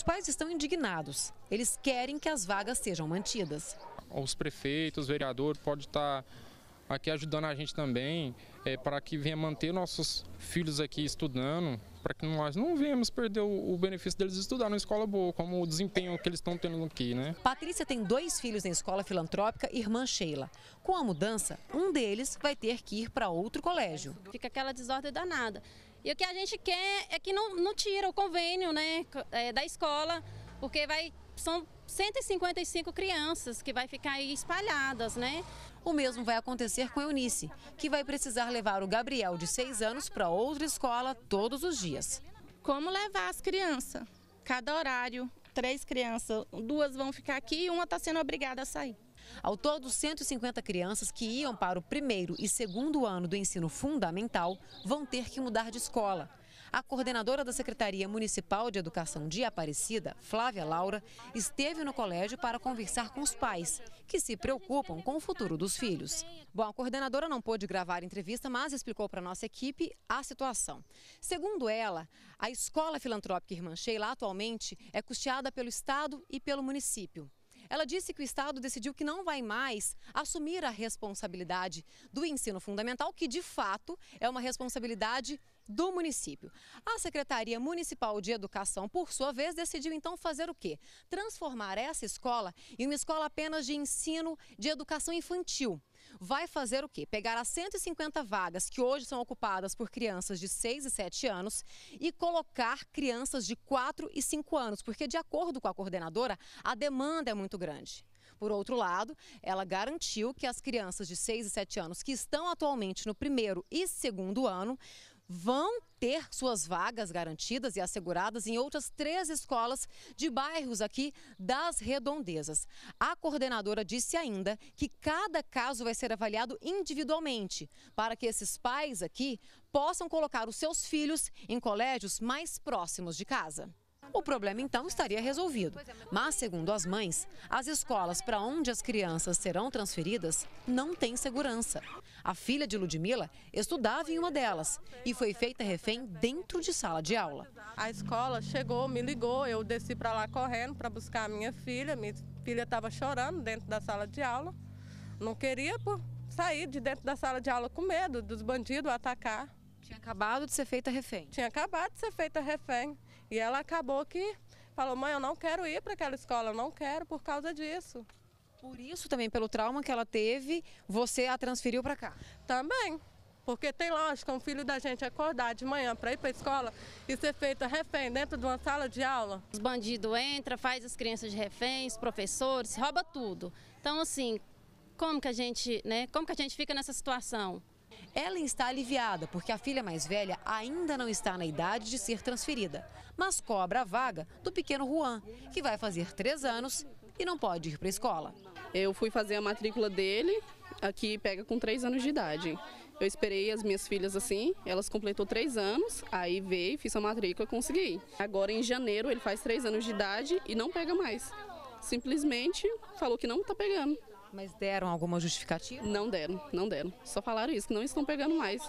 Os pais estão indignados. Eles querem que as vagas sejam mantidas. Os prefeitos, vereador, pode estar tá aqui ajudando a gente também é, para que venha manter nossos filhos aqui estudando, para que nós não venhamos perder o, o benefício deles estudar numa escola boa, como o desempenho que eles estão tendo aqui, né? Patrícia tem dois filhos na escola filantrópica Irmã Sheila. Com a mudança, um deles vai ter que ir para outro colégio. Fica aquela desordem danada. E o que a gente quer é que não, não tira o convênio né, é, da escola, porque vai, são 155 crianças que vai ficar aí espalhadas, né? O mesmo vai acontecer com a Eunice, que vai precisar levar o Gabriel, de 6 anos, para outra escola todos os dias. Como levar as crianças? Cada horário, três crianças, duas vão ficar aqui e uma está sendo obrigada a sair. Ao todo, 150 crianças que iam para o primeiro e segundo ano do ensino fundamental vão ter que mudar de escola. A coordenadora da Secretaria Municipal de Educação de Aparecida, Flávia Laura, esteve no colégio para conversar com os pais, que se preocupam com o futuro dos filhos. Bom, a coordenadora não pôde gravar a entrevista, mas explicou para a nossa equipe a situação. Segundo ela, a Escola Filantrópica Irmã Sheila atualmente é custeada pelo Estado e pelo município. Ela disse que o Estado decidiu que não vai mais assumir a responsabilidade do ensino fundamental, que de fato é uma responsabilidade do município. A Secretaria Municipal de Educação, por sua vez, decidiu então fazer o quê? Transformar essa escola em uma escola apenas de ensino de educação infantil vai fazer o quê? Pegar as 150 vagas que hoje são ocupadas por crianças de 6 e 7 anos e colocar crianças de 4 e 5 anos, porque, de acordo com a coordenadora, a demanda é muito grande. Por outro lado, ela garantiu que as crianças de 6 e 7 anos que estão atualmente no primeiro e segundo ano vão ter suas vagas garantidas e asseguradas em outras três escolas de bairros aqui das redondezas. A coordenadora disse ainda que cada caso vai ser avaliado individualmente, para que esses pais aqui possam colocar os seus filhos em colégios mais próximos de casa o problema então estaria resolvido. Mas, segundo as mães, as escolas para onde as crianças serão transferidas não têm segurança. A filha de Ludmila estudava em uma delas e foi feita refém dentro de sala de aula. A escola chegou, me ligou, eu desci para lá correndo para buscar a minha filha. Minha filha estava chorando dentro da sala de aula. Não queria sair de dentro da sala de aula com medo dos bandidos atacar. Tinha acabado de ser feita refém. Tinha acabado de ser feita refém. E ela acabou que falou: mãe, eu não quero ir para aquela escola, eu não quero por causa disso. Por isso também, pelo trauma que ela teve, você a transferiu para cá? Também. Porque tem lógica um filho da gente acordar de manhã para ir para a escola e ser feito refém dentro de uma sala de aula. Os bandidos entram, faz as crianças de reféns, professores, rouba tudo. Então assim, como que a gente, né? Como que a gente fica nessa situação? Ellen está aliviada porque a filha mais velha ainda não está na idade de ser transferida, mas cobra a vaga do pequeno Juan, que vai fazer três anos e não pode ir para a escola. Eu fui fazer a matrícula dele, aqui pega com três anos de idade. Eu esperei as minhas filhas assim, elas completou três anos, aí veio, fiz a matrícula e consegui. Agora em janeiro ele faz três anos de idade e não pega mais. Simplesmente falou que não está pegando. Mas deram alguma justificativa? Não deram, não deram. Só falaram isso, que não estão pegando mais.